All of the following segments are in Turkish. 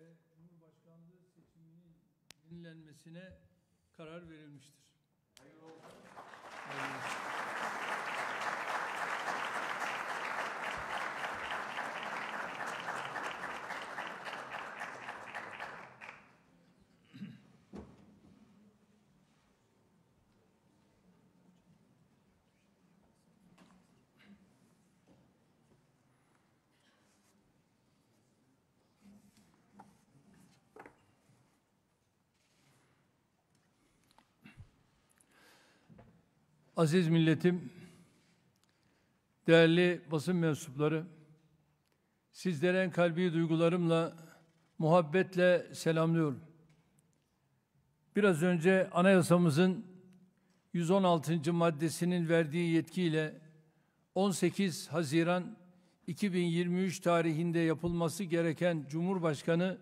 ve Cumhurbaşkanlığı seçiminin yenilenmesine karar verilmiştir. Hayırlı olsun. Aziz milletim, değerli basın mensupları, sizlere kalbi duygularımla, muhabbetle selamlıyorum. Biraz önce anayasamızın 116. maddesinin verdiği yetkiyle 18 Haziran 2023 tarihinde yapılması gereken Cumhurbaşkanı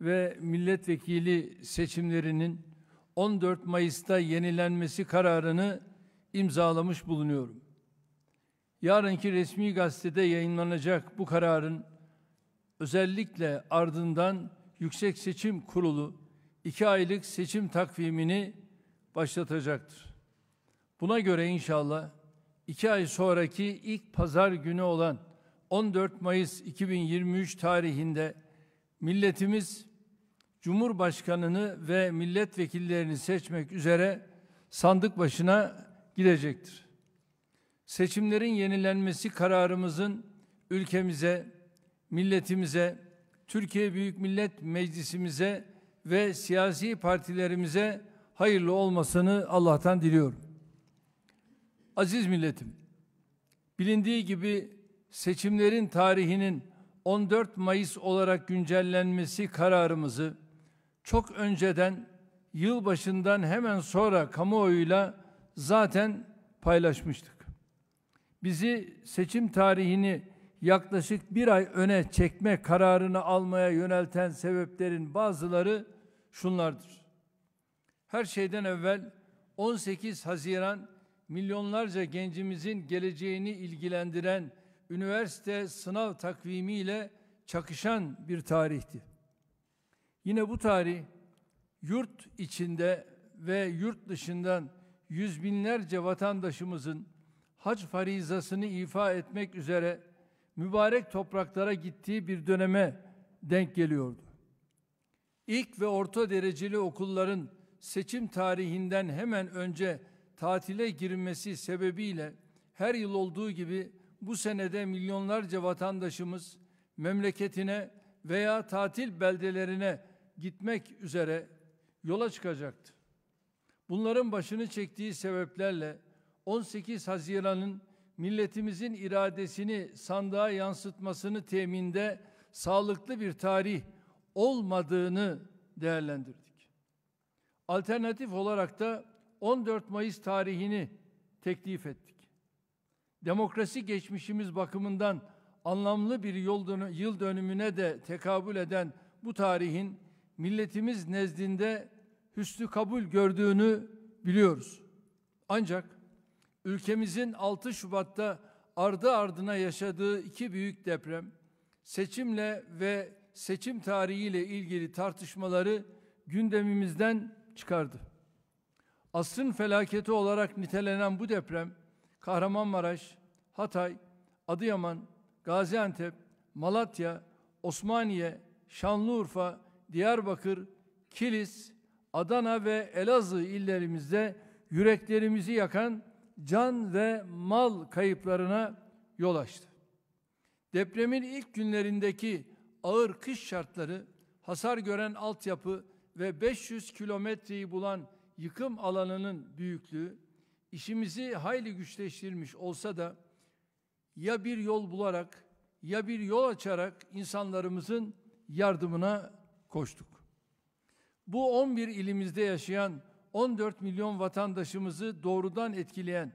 ve milletvekili seçimlerinin 14 Mayıs'ta yenilenmesi kararını imzalamış bulunuyorum. Yarınki resmi gazetede yayınlanacak bu kararın özellikle ardından Yüksek Seçim Kurulu iki aylık seçim takvimini başlatacaktır. Buna göre inşallah iki ay sonraki ilk pazar günü olan 14 Mayıs 2023 tarihinde milletimiz Cumhurbaşkanını ve milletvekillerini seçmek üzere sandık başına gidecektir. Seçimlerin yenilenmesi kararımızın ülkemize, milletimize, Türkiye Büyük Millet Meclisimize ve siyasi partilerimize hayırlı olmasını Allah'tan diliyorum. Aziz milletim, bilindiği gibi seçimlerin tarihinin 14 Mayıs olarak güncellenmesi kararımızı çok önceden yılbaşından hemen sonra kamuoyuyla zaten paylaşmıştık. Bizi seçim tarihini yaklaşık bir ay öne çekme kararını almaya yönelten sebeplerin bazıları şunlardır. Her şeyden evvel 18 Haziran milyonlarca gencimizin geleceğini ilgilendiren üniversite sınav takvimiyle çakışan bir tarihti. Yine bu tarih yurt içinde ve yurt dışından yüz binlerce vatandaşımızın hac farizasını ifa etmek üzere mübarek topraklara gittiği bir döneme denk geliyordu. İlk ve orta dereceli okulların seçim tarihinden hemen önce tatile girmesi sebebiyle her yıl olduğu gibi bu senede milyonlarca vatandaşımız memleketine veya tatil beldelerine gitmek üzere yola çıkacaktı. Bunların başını çektiği sebeplerle 18 Haziran'ın milletimizin iradesini sandığa yansıtmasını teminde sağlıklı bir tarih olmadığını değerlendirdik. Alternatif olarak da 14 Mayıs tarihini teklif ettik. Demokrasi geçmişimiz bakımından anlamlı bir yıl dönümüne de tekabül eden bu tarihin milletimiz nezdinde hüsnü kabul gördüğünü biliyoruz. Ancak ülkemizin 6 Şubat'ta ardı ardına yaşadığı iki büyük deprem seçimle ve seçim tarihiyle ilgili tartışmaları gündemimizden çıkardı. Asrın felaketi olarak nitelenen bu deprem Kahramanmaraş, Hatay, Adıyaman, Gaziantep, Malatya, Osmaniye, Şanlıurfa, Diyarbakır, Kilis, Adana ve Elazığ illerimizde yüreklerimizi yakan can ve mal kayıplarına yol açtı. Depremin ilk günlerindeki ağır kış şartları, hasar gören altyapı ve 500 kilometreyi bulan yıkım alanının büyüklüğü işimizi hayli güçleştirmiş olsa da ya bir yol bularak ya bir yol açarak insanlarımızın yardımına koştuk. Bu 11 ilimizde yaşayan 14 milyon vatandaşımızı doğrudan etkileyen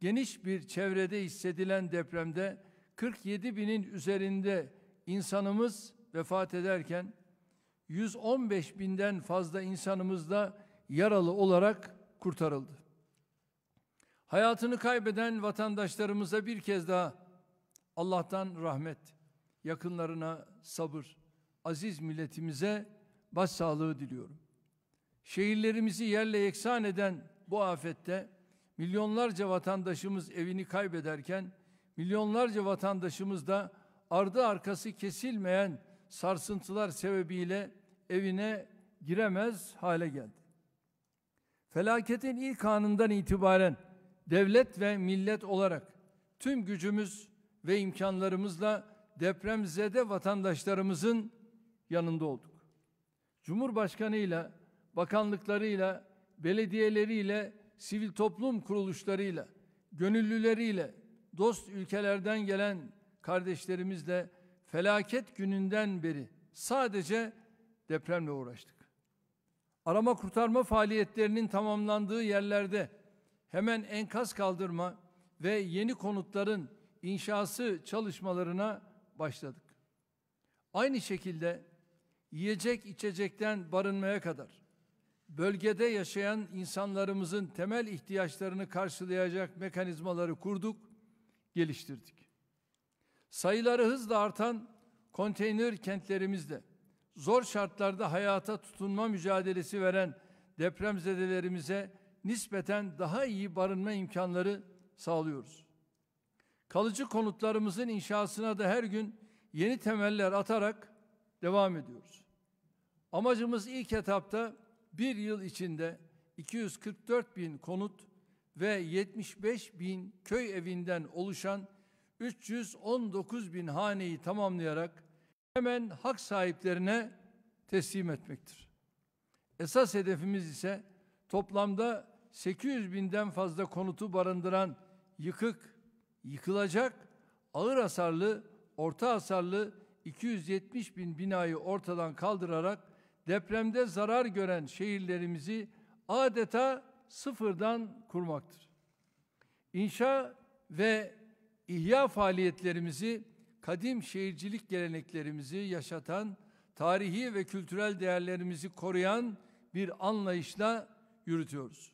geniş bir çevrede hissedilen depremde 47 binin üzerinde insanımız vefat ederken 115 binden fazla insanımız da yaralı olarak kurtarıldı. Hayatını kaybeden vatandaşlarımıza bir kez daha Allah'tan rahmet, yakınlarına sabır, aziz milletimize başsağlığı diliyorum. Şehirlerimizi yerle yeksan eden bu afette milyonlarca vatandaşımız evini kaybederken milyonlarca vatandaşımız da ardı arkası kesilmeyen sarsıntılar sebebiyle evine giremez hale geldi. Felaketin ilk anından itibaren devlet ve millet olarak tüm gücümüz ve imkanlarımızla depremzede vatandaşlarımızın yanında olduk. Cumhurbaşkanıyla, bakanlıklarıyla, belediyeleriyle, sivil toplum kuruluşlarıyla, gönüllüleriyle, dost ülkelerden gelen kardeşlerimizle felaket gününden beri sadece depremle uğraştık. Arama kurtarma faaliyetlerinin tamamlandığı yerlerde hemen enkaz kaldırma ve yeni konutların inşası çalışmalarına başladık. Aynı şekilde yiyecek içecekten barınmaya kadar bölgede yaşayan insanlarımızın temel ihtiyaçlarını karşılayacak mekanizmaları kurduk, geliştirdik. Sayıları hızla artan konteyner kentlerimizde zor şartlarda hayata tutunma mücadelesi veren depremzedelerimize nispeten daha iyi barınma imkanları sağlıyoruz. Kalıcı konutlarımızın inşasına da her gün yeni temeller atarak devam ediyoruz. Amacımız ilk etapta bir yıl içinde 244 bin konut ve 75 bin köy evinden oluşan 319 bin haneyi tamamlayarak hemen hak sahiplerine teslim etmektir. Esas hedefimiz ise toplamda 800 binden fazla konutu barındıran yıkık, yıkılacak, ağır hasarlı, orta hasarlı 270 bin binayı ortadan kaldırarak depremde zarar gören şehirlerimizi adeta sıfırdan kurmaktır. İnşa ve ihya faaliyetlerimizi kadim şehircilik geleneklerimizi yaşatan, tarihi ve kültürel değerlerimizi koruyan bir anlayışla yürütüyoruz.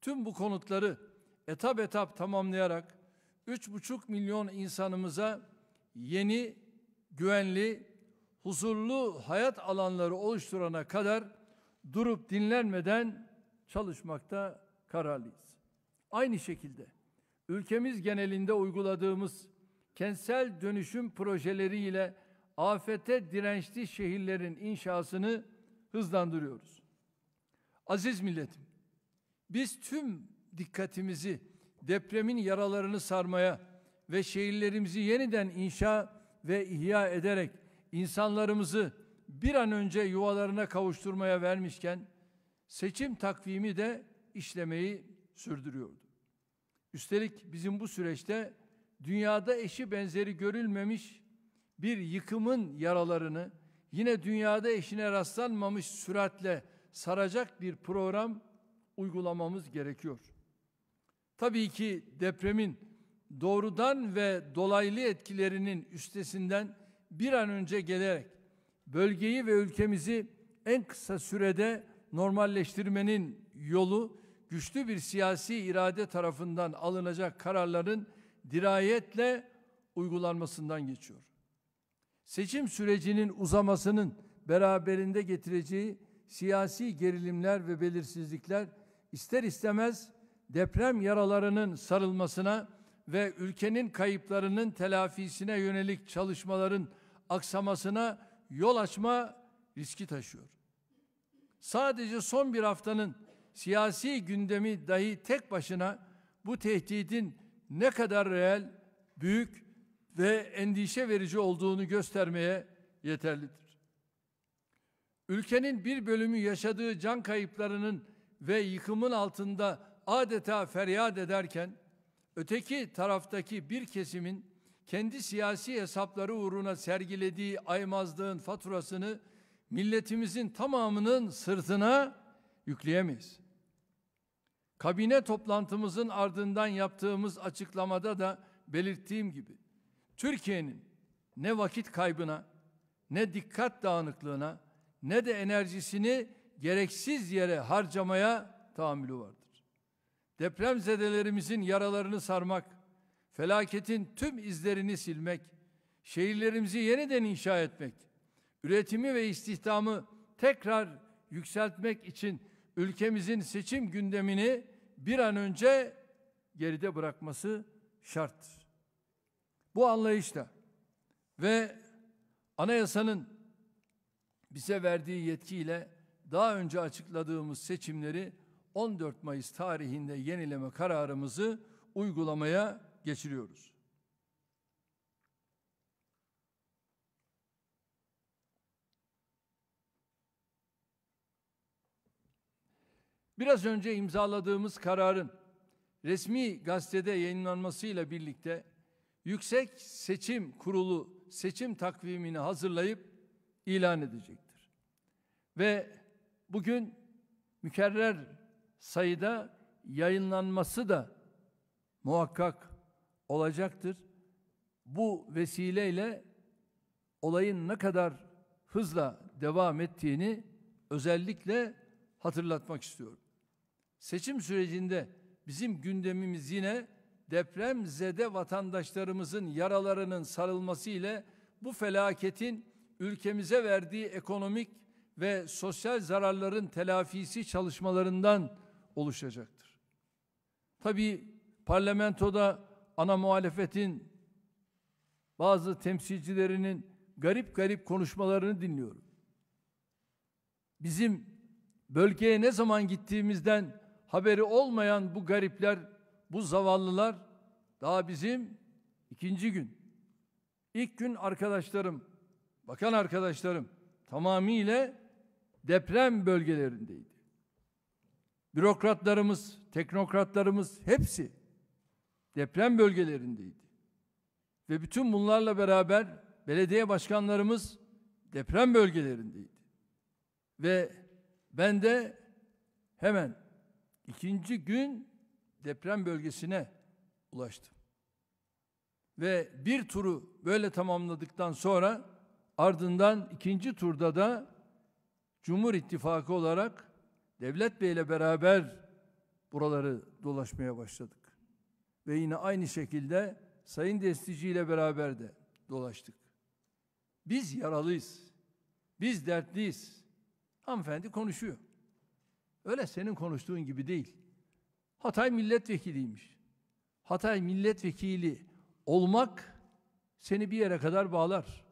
Tüm bu konutları etap etap tamamlayarak 3,5 milyon insanımıza yeni güvenli, huzurlu hayat alanları oluşturana kadar durup dinlenmeden çalışmakta kararlıyız. Aynı şekilde ülkemiz genelinde uyguladığımız kentsel dönüşüm projeleriyle afete dirençli şehirlerin inşasını hızlandırıyoruz. Aziz milletim, biz tüm dikkatimizi depremin yaralarını sarmaya ve şehirlerimizi yeniden inşa ve ihya ederek insanlarımızı bir an önce yuvalarına kavuşturmaya vermişken seçim takvimi de işlemeyi sürdürüyordu. Üstelik bizim bu süreçte dünyada eşi benzeri görülmemiş bir yıkımın yaralarını yine dünyada eşine rastlanmamış süratle saracak bir program uygulamamız gerekiyor. Tabii ki depremin doğrudan ve dolaylı etkilerinin üstesinden bir an önce gelerek bölgeyi ve ülkemizi en kısa sürede normalleştirmenin yolu güçlü bir siyasi irade tarafından alınacak kararların dirayetle uygulanmasından geçiyor. Seçim sürecinin uzamasının beraberinde getireceği siyasi gerilimler ve belirsizlikler ister istemez deprem yaralarının sarılmasına ve ülkenin kayıplarının telafisine yönelik çalışmaların aksamasına yol açma riski taşıyor. Sadece son bir haftanın siyasi gündemi dahi tek başına bu tehditin ne kadar reel, büyük ve endişe verici olduğunu göstermeye yeterlidir. Ülkenin bir bölümü yaşadığı can kayıplarının ve yıkımın altında adeta feryat ederken Öteki taraftaki bir kesimin kendi siyasi hesapları uğruna sergilediği aymazlığın faturasını milletimizin tamamının sırtına yükleyemeyiz. Kabine toplantımızın ardından yaptığımız açıklamada da belirttiğim gibi Türkiye'nin ne vakit kaybına ne dikkat dağınıklığına ne de enerjisini gereksiz yere harcamaya tahammülü var depremzedelerimizin yaralarını sarmak, felaketin tüm izlerini silmek, şehirlerimizi yeniden inşa etmek, üretimi ve istihdamı tekrar yükseltmek için ülkemizin seçim gündemini bir an önce geride bırakması şarttır. Bu anlayışla ve anayasanın bize verdiği yetkiyle daha önce açıkladığımız seçimleri 14 Mayıs tarihinde yenileme kararımızı uygulamaya geçiriyoruz. Biraz önce imzaladığımız kararın resmi gazetede yayınlanmasıyla birlikte Yüksek Seçim Kurulu seçim takvimini hazırlayıp ilan edecektir. Ve bugün mükerrer sayıda yayınlanması da muhakkak olacaktır. Bu vesileyle olayın ne kadar hızla devam ettiğini özellikle hatırlatmak istiyorum. Seçim sürecinde bizim gündemimiz yine deprem zede vatandaşlarımızın yaralarının sarılması ile bu felaketin ülkemize verdiği ekonomik ve sosyal zararların telafisi çalışmalarından oluşacaktır. Tabi parlamentoda ana muhalefetin bazı temsilcilerinin garip garip konuşmalarını dinliyorum. Bizim bölgeye ne zaman gittiğimizden haberi olmayan bu garipler, bu zavallılar daha bizim ikinci gün. İlk gün arkadaşlarım, bakan arkadaşlarım tamamıyla deprem bölgelerindeydi. Bürokratlarımız, teknokratlarımız hepsi deprem bölgelerindeydi. Ve bütün bunlarla beraber belediye başkanlarımız deprem bölgelerindeydi. Ve ben de hemen ikinci gün deprem bölgesine ulaştım. Ve bir turu böyle tamamladıktan sonra ardından ikinci turda da Cumhur İttifakı olarak Devlet Bey ile beraber buraları dolaşmaya başladık. Ve yine aynı şekilde Sayın Destici ile beraber de dolaştık. Biz yaralıyız. Biz dertliyiz. Hanımefendi konuşuyor. Öyle senin konuştuğun gibi değil. Hatay milletvekiliymiş. Hatay milletvekili olmak seni bir yere kadar bağlar.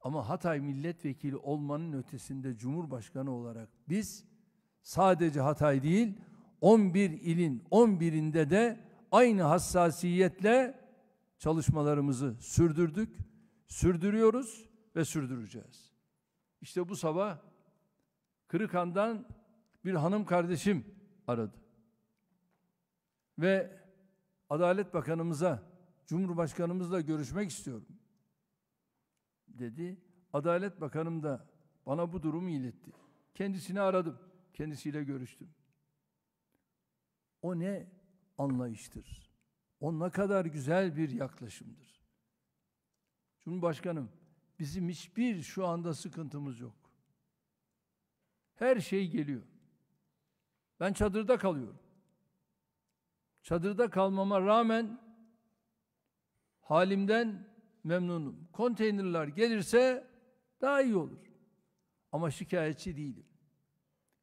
Ama Hatay milletvekili olmanın ötesinde Cumhurbaşkanı olarak biz Sadece Hatay değil 11 ilin 11'inde de aynı hassasiyetle çalışmalarımızı sürdürdük, sürdürüyoruz ve sürdüreceğiz. İşte bu sabah Kırıkan'dan bir hanım kardeşim aradı. Ve Adalet Bakanımıza, Cumhurbaşkanımızla görüşmek istiyorum dedi. Adalet Bakanım da bana bu durumu iletti. Kendisini aradım. Kendisiyle görüştüm. O ne anlayıştır. O ne kadar güzel bir yaklaşımdır. Cumhurbaşkanım, bizim hiçbir şu anda sıkıntımız yok. Her şey geliyor. Ben çadırda kalıyorum. Çadırda kalmama rağmen halimden memnunum. Konteynerler gelirse daha iyi olur. Ama şikayetçi değilim.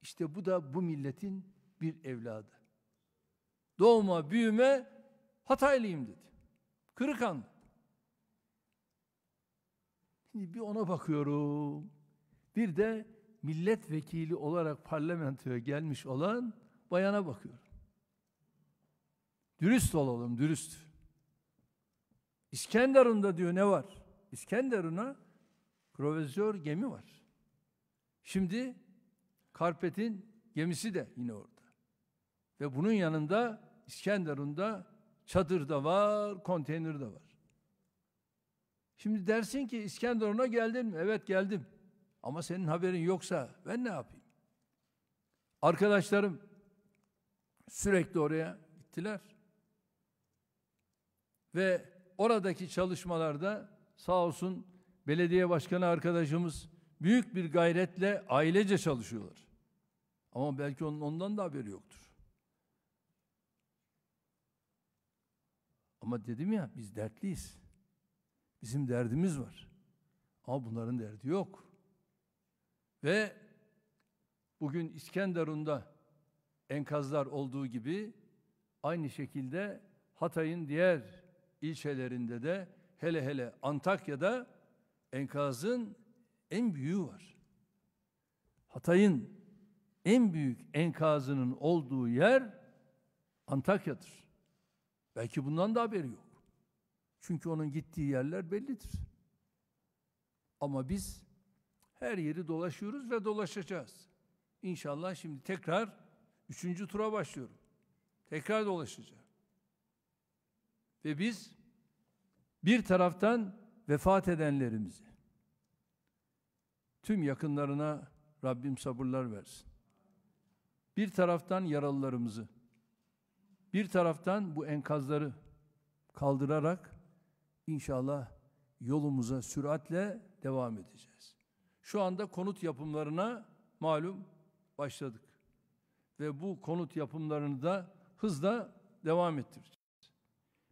İşte bu da bu milletin bir evladı. Doğma büyüme Hataylıyım dedi. Kırıkan. Şimdi bir ona bakıyorum. Bir de milletvekili olarak parlamentoya gelmiş olan bayana bakıyorum. Dürüst olalım, dürüst. İskenderun'da diyor ne var? İskenderun'a provizör gemi var. Şimdi Karpet'in gemisi de yine orada. Ve bunun yanında İskenderun'da çadır da var, konteyner de var. Şimdi dersin ki İskenderun'a geldin mi? Evet geldim. Ama senin haberin yoksa ben ne yapayım? Arkadaşlarım sürekli oraya gittiler. Ve oradaki çalışmalarda sağ olsun belediye başkanı arkadaşımız büyük bir gayretle ailece çalışıyorlar. Ama belki onun ondan da haberi yoktur. Ama dedim ya biz dertliyiz. Bizim derdimiz var. Ama bunların derdi yok. Ve bugün İskenderun'da enkazlar olduğu gibi aynı şekilde Hatay'ın diğer ilçelerinde de hele hele Antakya'da enkazın en büyüğü var. Hatay'ın en büyük enkazının olduğu yer Antakya'dır. Belki bundan da haberi yok. Çünkü onun gittiği yerler bellidir. Ama biz her yeri dolaşıyoruz ve dolaşacağız. İnşallah şimdi tekrar üçüncü tura başlıyorum. Tekrar dolaşacağım. Ve biz bir taraftan vefat edenlerimizi tüm yakınlarına Rabbim sabırlar versin bir taraftan yaralılarımızı, bir taraftan bu enkazları kaldırarak inşallah yolumuza süratle devam edeceğiz. Şu anda konut yapımlarına malum başladık. Ve bu konut yapımlarını da hızla devam ettireceğiz.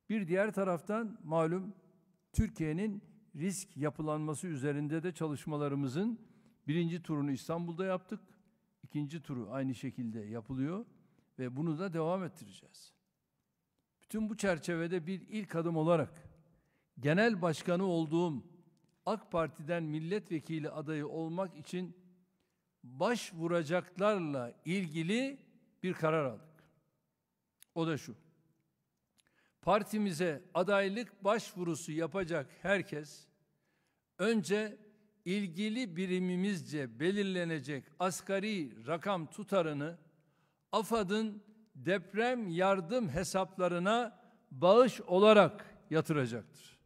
Bir diğer taraftan malum Türkiye'nin risk yapılanması üzerinde de çalışmalarımızın birinci turunu İstanbul'da yaptık ikinci turu aynı şekilde yapılıyor ve bunu da devam ettireceğiz. Bütün bu çerçevede bir ilk adım olarak genel başkanı olduğum AK Parti'den milletvekili adayı olmak için başvuracaklarla ilgili bir karar aldık. O da şu. Partimize adaylık başvurusu yapacak herkes önce ilgili birimimizce belirlenecek asgari rakam tutarını AFAD'ın deprem yardım hesaplarına bağış olarak yatıracaktır.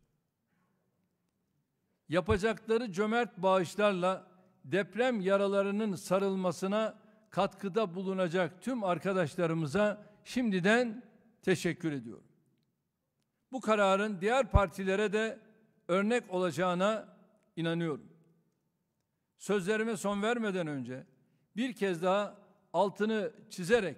Yapacakları cömert bağışlarla deprem yaralarının sarılmasına katkıda bulunacak tüm arkadaşlarımıza şimdiden teşekkür ediyorum. Bu kararın diğer partilere de örnek olacağına inanıyorum sözlerime son vermeden önce bir kez daha altını çizerek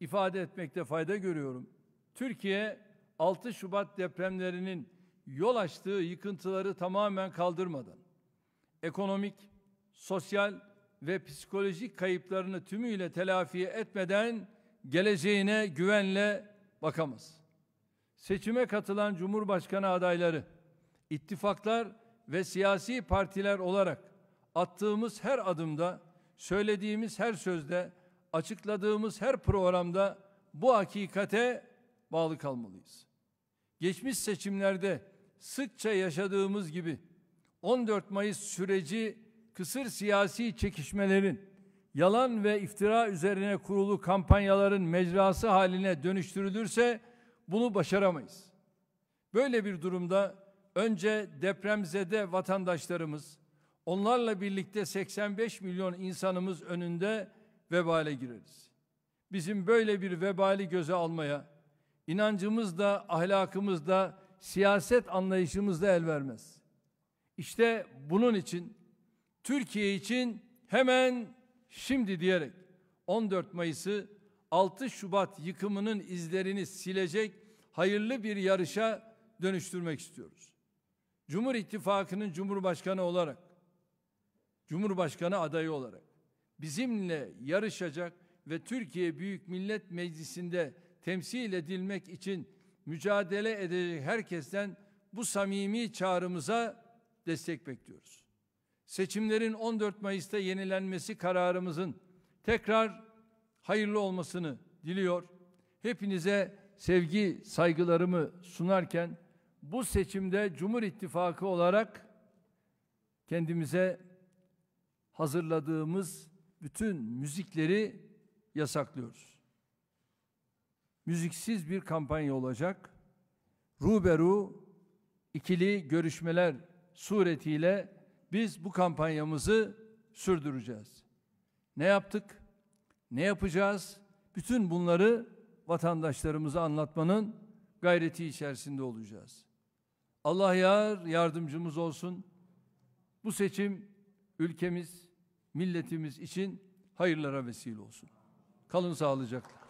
ifade etmekte fayda görüyorum. Türkiye 6 Şubat depremlerinin yol açtığı yıkıntıları tamamen kaldırmadan ekonomik, sosyal ve psikolojik kayıplarını tümüyle telafi etmeden geleceğine güvenle bakamaz. Seçime katılan Cumhurbaşkanı adayları, ittifaklar ve siyasi partiler olarak attığımız her adımda, söylediğimiz her sözde, açıkladığımız her programda bu hakikate bağlı kalmalıyız. Geçmiş seçimlerde sıkça yaşadığımız gibi 14 Mayıs süreci kısır siyasi çekişmelerin, yalan ve iftira üzerine kurulu kampanyaların mecrası haline dönüştürülürse bunu başaramayız. Böyle bir durumda önce depremzede vatandaşlarımız, Onlarla birlikte 85 milyon insanımız önünde vebale gireriz. Bizim böyle bir vebali göze almaya inancımız da ahlakımız da siyaset anlayışımız da el vermez. İşte bunun için Türkiye için hemen şimdi diyerek 14 Mayıs'ı 6 Şubat yıkımının izlerini silecek hayırlı bir yarışa dönüştürmek istiyoruz. Cumhur İttifakı'nın Cumhurbaşkanı olarak Cumhurbaşkanı adayı olarak bizimle yarışacak ve Türkiye Büyük Millet Meclisi'nde temsil edilmek için mücadele edecek herkesten bu samimi çağrımıza destek bekliyoruz. Seçimlerin 14 Mayıs'ta yenilenmesi kararımızın tekrar hayırlı olmasını diliyor. Hepinize sevgi, saygılarımı sunarken bu seçimde Cumhur İttifakı olarak kendimize hazırladığımız bütün müzikleri yasaklıyoruz. Müziksiz bir kampanya olacak. Ruberu ikili görüşmeler suretiyle biz bu kampanyamızı sürdüreceğiz. Ne yaptık? Ne yapacağız? Bütün bunları vatandaşlarımıza anlatmanın gayreti içerisinde olacağız. Allah yar yardımcımız olsun. Bu seçim ülkemiz, milletimiz için hayırlara vesile olsun. Kalın sağlıcakla.